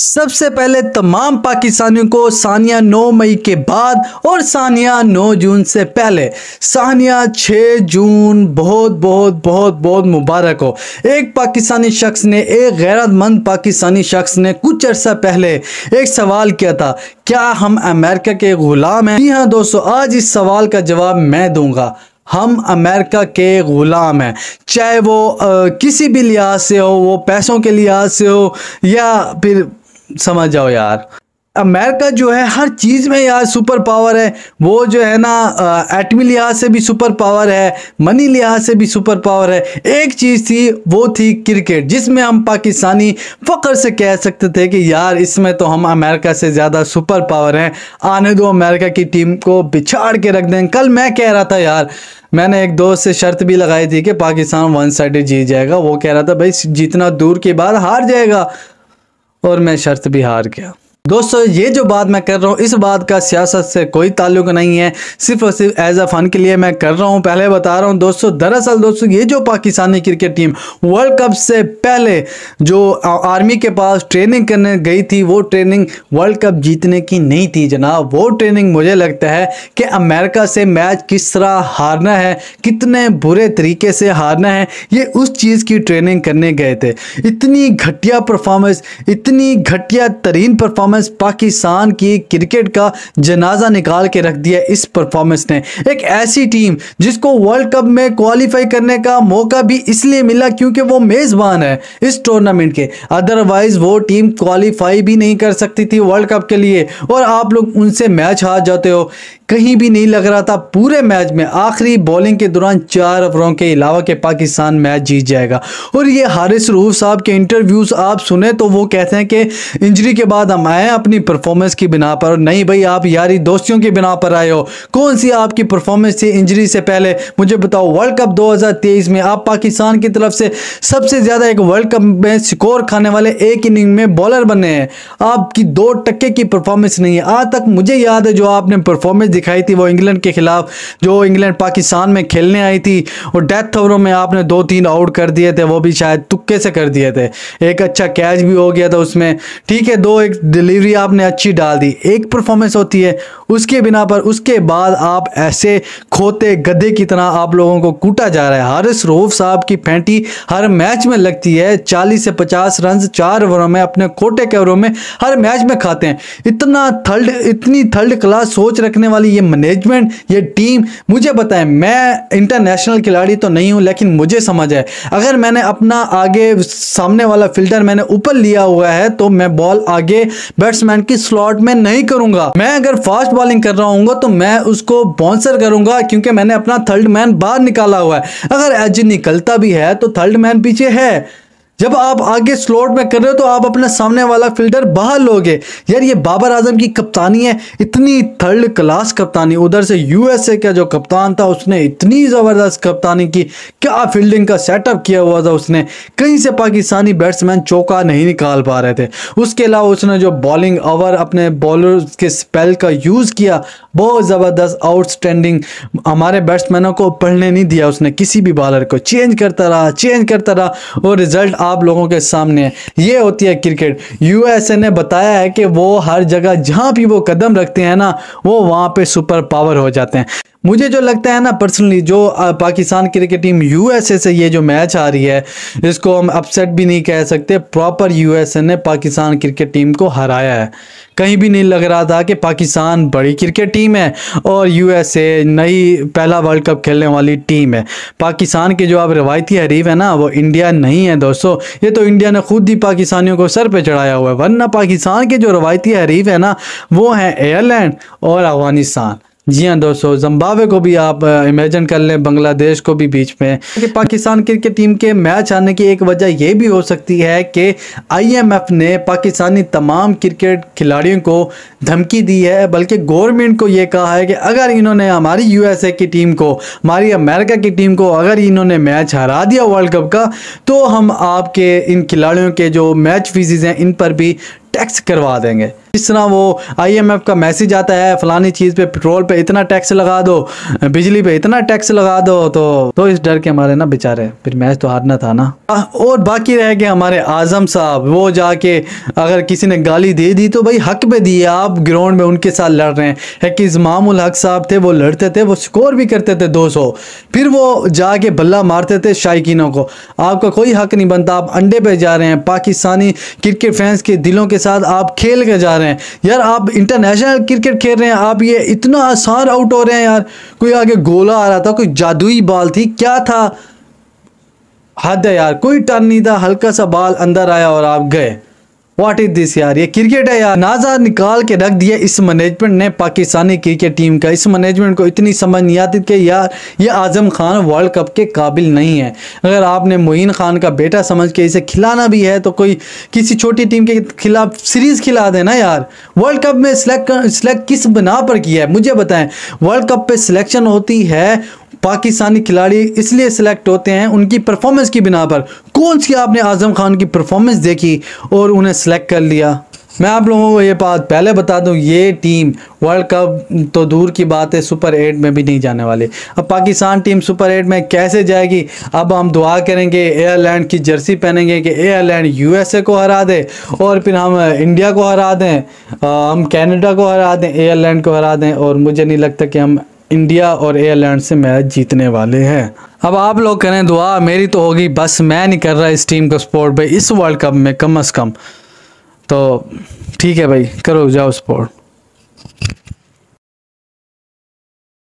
सबसे पहले तमाम पाकिस्तानियों को सानिया 9 मई के बाद और सानिया 9 जून से पहले सानिया 6 जून बहुत बहुत बहुत बहुत मुबारक हो एक पाकिस्तानी शख्स ने एक गैरतमंद पाकिस्तानी शख्स ने कुछ अर्सा पहले एक सवाल किया था क्या हम अमेरिका के ग़ुलाम हैं जी हाँ दोस्तों आज इस सवाल का जवाब मैं दूंगा हम अमेरिका के ग़ुलाम हैं चाहे वो आ, किसी भी लिहाज से हो वो पैसों के लिहाज से हो या फिर समझ जाओ यार अमेरिका जो है हर चीज़ में यार सुपर पावर है वो जो है ना एटमी लिहाज से भी सुपर पावर है मनी लिहाज से भी सुपर पावर है एक चीज़ थी वो थी क्रिकेट जिसमें हम पाकिस्तानी फकर से कह सकते थे कि यार इसमें तो हम अमेरिका से ज़्यादा सुपर पावर हैं आने दो अमेरिका की टीम को बिछाड़ के रख दें कल मैं कह रहा था यार मैंने एक दोस्त से शर्त भी लगाई थी कि पाकिस्तान वन साइड जीत जाएगा वो कह रहा था भाई जीतना दूर के बाद हार जाएगा और मैं शर्त भी हार गया दोस्तों ये जो बात मैं कर रहा हूँ इस बात का सियासत से कोई ताल्लुक नहीं है सिर्फ और सिर्फ एज अ फन के लिए मैं कर रहा हूँ पहले बता रहा हूँ दोस्तों दरअसल दोस्तों ये जो Pakistani cricket team world cup से पहले जो आर्मी के पास ट्रेनिंग करने गई थी वो ट्रेनिंग वर्ल्ड कप जीतने की नहीं थी जनाब वो ट्रेनिंग मुझे लगता है कि अमेरिका से मैच किस तरह हारना है कितने बुरे तरीके से हारना है ये उस चीज़ की ट्रेनिंग करने गए थे इतनी घटिया परफॉर्मेंस इतनी घटिया तरीन परफॉर्मेंस परफॉर्मेंस पाकिस्तान की क्रिकेट का जनाजा निकाल के रख दिया इस परफॉर्मेंस ने एक ऐसी टीम जिसको वर्ल्ड कप में क्वालिफाई करने का मौका भी इसलिए मिला क्योंकि वो मेज़बान है इस टूर्नामेंट के अदरवाइज़ वो टीम क्वालिफाई भी नहीं कर सकती थी वर्ल्ड कप के लिए और आप लोग उनसे मैच हार जाते हो कहीं भी नहीं लग रहा था पूरे मैच में आखिरी बॉलिंग के दौरान चार ओवरों के अलावा के पाकिस्तान मैच जीत जाएगा और ये हारिस रूफ साहब के इंटरव्यूज़ आप सुने तो वो कहते हैं कि इंजरी के बाद हम आए अपनी परफॉर्मेंस की बिना पर और नहीं भाई आप यारी दोस्तियों की बिना पर आए हो कौन सी आपकी परफॉर्मेंस थी इंजरी से पहले मुझे बताओ वर्ल्ड कप दो में आप पाकिस्तान की तरफ से सबसे ज़्यादा एक वर्ल्ड कप में स्कोर खाने वाले एक इनिंग में बॉलर बने हैं आपकी दो टक्के की परफॉर्मेंस नहीं है आज तक मुझे याद है जो आपने परफॉर्मेंस दिखाई थी वो इंग्लैंड के खिलाफ जो इंग्लैंड पाकिस्तान में खेलने आई थी और डेथ ओवरों में आपने दो तीन आउट कर दिए थे वो भी शायद तुक्के से कर दिए थे एक अच्छा कैच भी हो गया था उसमें ठीक है दो एक डिलीवरी आपने अच्छी डाल दी एक परफॉर्मेंस होती है उसके बिना पर उसके बाद आप ऐसे खोते गधे की तरह आप लोगों को कूटा जा रहा है हारिस रोफ साहब की फैंटी हर मैच में लगती है चालीस से पचास रन चार ओवरों में अपने खोटे के ओवरों में हर मैच में खाते हैं इतना थर्ड इतनी थर्ड क्लास सोच रखने वाली कंपनी ये मैनेजमेंट ये टीम मुझे बताएं मैं इंटरनेशनल खिलाड़ी तो नहीं हूँ लेकिन मुझे समझ है अगर मैंने अपना आगे सामने वाला फिल्टर मैंने ऊपर लिया हुआ है तो मैं बॉल आगे बैट्समैन की स्लॉट में नहीं करूंगा मैं अगर फास्ट बॉलिंग कर रहा हूँ तो मैं उसको बॉन्सर करूंगा क्योंकि मैंने अपना थर्ड मैन बाहर निकाला हुआ है अगर एज निकलता भी है तो थर्ड मैन पीछे है जब आप आगे स्लॉट में कर रहे हो तो आप अपने सामने वाला फील्डर बाहर लोगे यार ये बाबर आजम की कप्तानी है इतनी थर्ड क्लास कप्तानी उधर से यूएसए का जो कप्तान था उसने इतनी ज़बरदस्त कप्तानी की क्या फील्डिंग का सेटअप किया हुआ था उसने कहीं से पाकिस्तानी बैट्समैन चौका नहीं निकाल पा रहे थे उसके अलावा उसने जो बॉलिंग ओवर अपने बॉलर के स्पेल का यूज़ किया बहुत ज़बरदस्त आउटस्टैंडिंग हमारे बैट्समैनों को पढ़ने नहीं दिया उसने किसी भी बॉलर को चेंज करता रहा चेंज करता रहा और रिजल्ट आप लोगों के सामने ये होती है क्रिकेट यूएसए ने बताया है कि वो हर जगह जहाँ भी वो कदम रखते हैं ना वो वहाँ पे सुपर पावर हो जाते हैं मुझे जो लगता है ना पर्सनली जो पाकिस्तान क्रिकेट टीम यूएसए से ये जो मैच आ रही है इसको हम अपसेट भी नहीं कह सकते प्रॉपर यूएसए ने पाकिस्तान क्रिकेट टीम को हराया है कहीं भी नहीं लग रहा था कि पाकिस्तान बड़ी क्रिकेट टीम है और यूएसए नई पहला वर्ल्ड कप खेलने वाली टीम है पाकिस्तान के जो अब रवायती हरीफ है ना वो इंडिया नहीं है दोस्तों ये तो इंडिया ने खुद ही पाकिस्तानियों को सर पर चढ़ाया हुआ है वरना पाकिस्तान के जो रवायती हरीफ है ना वो हैं एयरलैंड और अफगानिस्तान जी हाँ दोस्तों जम्बावे को भी आप इमेजिन कर लें बांग्लादेश को भी बीच में कि पाकिस्तान क्रिकेट टीम के मैच आने की एक वजह यह भी हो सकती है कि आईएमएफ ने पाकिस्तानी तमाम क्रिकेट खिलाड़ियों को धमकी दी है बल्कि गवर्नमेंट को ये कहा है कि अगर इन्होंने हमारी यूएसए की टीम को हमारी अमेरिका की टीम को अगर इन्होंने मैच हरा दिया वर्ल्ड कप का तो हम आपके इन खिलाड़ियों के जो मैच फीसिस हैं इन पर भी टैक्स करवा देंगे जिस तरह वो आईएमएफ का मैसेज आता है फलानी चीज़ पे पेट्रोल पे इतना टैक्स लगा दो बिजली पे इतना टैक्स लगा दो तो तो इस डर के हमारे ना बेचारे फिर मैच तो हारना था ना और बाकी रह गए हमारे आजम साहब वो जाके अगर किसी ने गाली दे दी तो भाई हक पे दिए आप ग्राउंड में उनके साथ लड़ रहे हैं कि इजमाम हक साहब थे वो लड़ते थे वो स्कोर भी करते थे सौ फिर वो जाके बल्ला मारते थे शायकीनों को आपका कोई हक नहीं बनता आप अंडे पे जा रहे हैं पाकिस्तानी क्रिकेट फैंस के दिलों के साथ आप खेल के जा रहे हैं यार आप इंटरनेशनल क्रिकेट खेल रहे हैं आप ये इतना आसान आउट हो रहे हैं यार कोई आगे गोला आ रहा था कोई जादुई बॉल थी क्या था हद है यार कोई टर्न नहीं था हल्का सा बॉल अंदर आया और आप गए व्हाट इज दिस यार ये क्रिकेट है यार नाजा निकाल के रख दिया इस मैनेजमेंट ने पाकिस्तानी क्रिकेट टीम का इस मैनेजमेंट को इतनी समझ नहीं आती कि यार ये आजम खान वर्ल्ड कप के काबिल नहीं है अगर आपने मोइन खान का बेटा समझ के इसे खिलाना भी है तो कोई किसी छोटी टीम के खिलाफ सीरीज़ खिला देना यार वर्ल्ड कप में सिलेक्ट सिलेक्ट किस बना पर किया है मुझे बताएं वर्ल्ड कप पर सिलेक्शन होती है पाकिस्तानी खिलाड़ी इसलिए सिलेक्ट होते हैं उनकी परफॉर्मेंस की बिना पर कौन सी आपने आज़म खान की परफॉर्मेंस देखी और उन्हें सेलेक्ट कर लिया मैं आप लोगों को ये बात पहले बता दूं ये टीम वर्ल्ड कप तो दूर की बात है सुपर एट में भी नहीं जाने वाली अब पाकिस्तान टीम सुपर एट में कैसे जाएगी अब हम दुआ करेंगे एयरलैंड की जर्सी पहनेंगे कि एयरलैंड यूएसए को हरा दे और फिर हम इंडिया को हरा दें हम कनाडा को हरा दें एयरलैंड को हरा दें और मुझे नहीं लगता कि हम इंडिया और एयरलैंड से मैच जीतने वाले हैं अब आप लोग करें दुआ मेरी तो होगी बस मैं नहीं कर रहा इस टीम का सपोर्ट भाई इस वर्ल्ड कप में कम अज़ कम तो ठीक है भाई करो जाओ सपोर्ट